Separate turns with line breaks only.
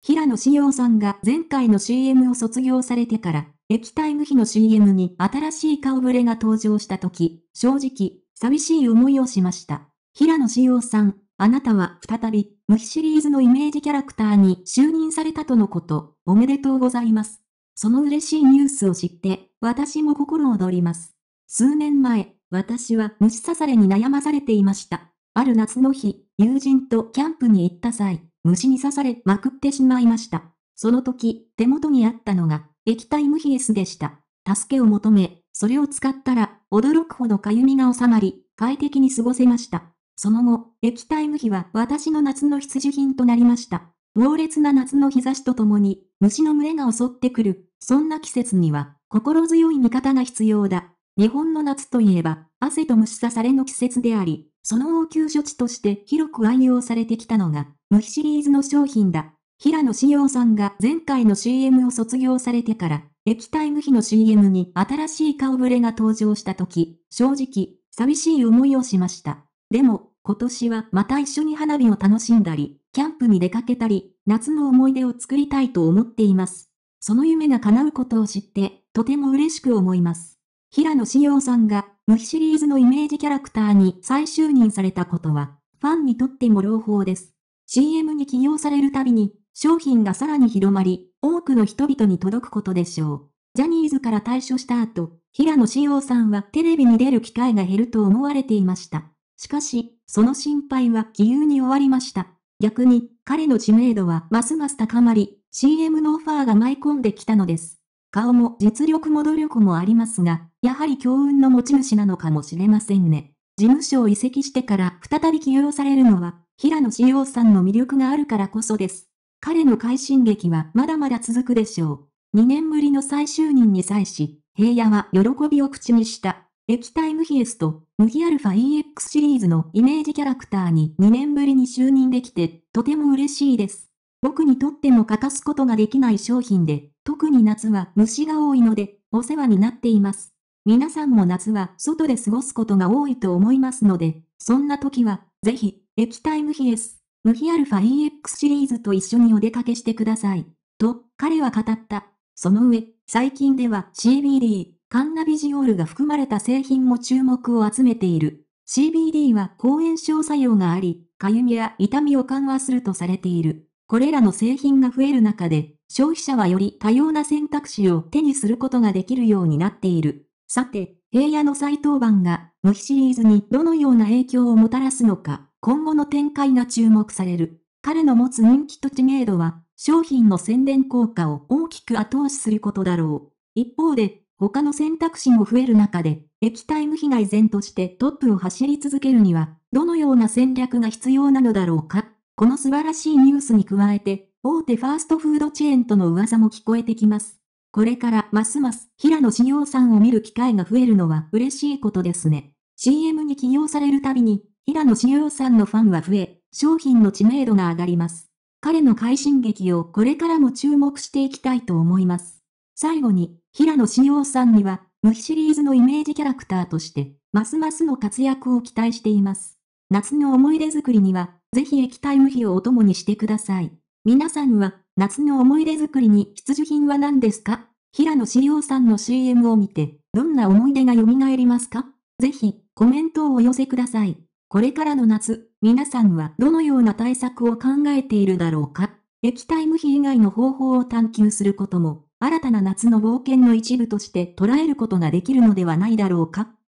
平野紫耀さんが前回の CM を卒業されてから、液体無比の CM に新しい顔ぶれが登場した時、正直、寂しい思いをしました。平野紫耀さん、あなたは再び、無比シリーズのイメージキャラクターに就任されたとのこと、おめでとうございます。その嬉しいニュースを知って、私も心躍ります。数年前、私は虫刺されに悩まされていました。ある夏の日、友人とキャンプに行った際、虫に刺されまくってしまいました。その時、手元にあったのが、液体無比エスでした。助けを求め、それを使ったら、驚くほどかゆみが収まり、快適に過ごせました。その後、液体無比は私の夏の必需品となりました。猛烈な夏の日差しとともに、虫の群れが襲ってくる、そんな季節には、心強い味方が必要だ。日本の夏といえば、汗と虫刺されの季節であり、その応急処置として広く愛用されてきたのが、無比シリーズの商品だ。平野紫陽さんが前回の CM を卒業されてから、液体無比の CM に新しい顔ぶれが登場した時、正直、寂しい思いをしました。でも、今年はまた一緒に花火を楽しんだり、キャンプに出かけたり、夏の思い出を作りたいと思っています。その夢が叶うことを知って、とても嬉しく思います。平野紫陽さんが、無比シリーズのイメージキャラクターに再就任されたことは、ファンにとっても朗報です。CM に起用されるたびに、商品がさらに広まり、多くの人々に届くことでしょう。ジャニーズから退所した後、平野志耀さんはテレビに出る機会が減ると思われていました。しかし、その心配は理由に終わりました。逆に、彼の知名度はますます高まり、CM のオファーが舞い込んできたのです。顔も実力も努力もありますが、やはり強運の持ち主なのかもしれませんね。事務所を移籍してから再び起用されるのは、平野志耀さんの魅力があるからこそです。彼の快進撃はまだまだ続くでしょう。2年ぶりの再就任に際し、平野は喜びを口にした。液体ムヒエスと、無ヒアルファ EX シリーズのイメージキャラクターに2年ぶりに就任できて、とても嬉しいです。僕にとっても欠かすことができない商品で、特に夏は虫が多いので、お世話になっています。皆さんも夏は外で過ごすことが多いと思いますので、そんな時は、ぜひ、液体無比 S、無比 αEX シリーズと一緒にお出かけしてください。と、彼は語った。その上、最近では CBD、カンナビジオールが含まれた製品も注目を集めている。CBD は抗炎症作用があり、かゆみや痛みを緩和するとされている。これらの製品が増える中で、消費者はより多様な選択肢を手にすることができるようになっている。さて、平野の再登板が、無比シリーズにどのような影響をもたらすのか、今後の展開が注目される。彼の持つ人気と知名度は、商品の宣伝効果を大きく後押しすることだろう。一方で、他の選択肢も増える中で、液体無比が依然としてトップを走り続けるには、どのような戦略が必要なのだろうか。この素晴らしいニュースに加えて、大手ファーストフードチェーンとの噂も聞こえてきます。これからますます平野紫耀さんを見る機会が増えるのは嬉しいことですね。CM に起用されるたびに、平野紫耀さんのファンは増え、商品の知名度が上がります。彼の快進撃をこれからも注目していきたいと思います。最後に、平野紫耀さんには、無比シリーズのイメージキャラクターとして、ますますの活躍を期待しています。夏の思い出作りには、ぜひ液体無比をお供にしてください。皆さんは、夏の思い出作りに必需品は何ですか平野紫耀さんの CM を見て、どんな思い出が蘇りますかぜひ、コメントをお寄せください。これからの夏、皆さんはどのような対策を考えているだろうか液体無比以外の方法を探求することも、新たな夏の冒険の一部として捉えることができるのではないだろうか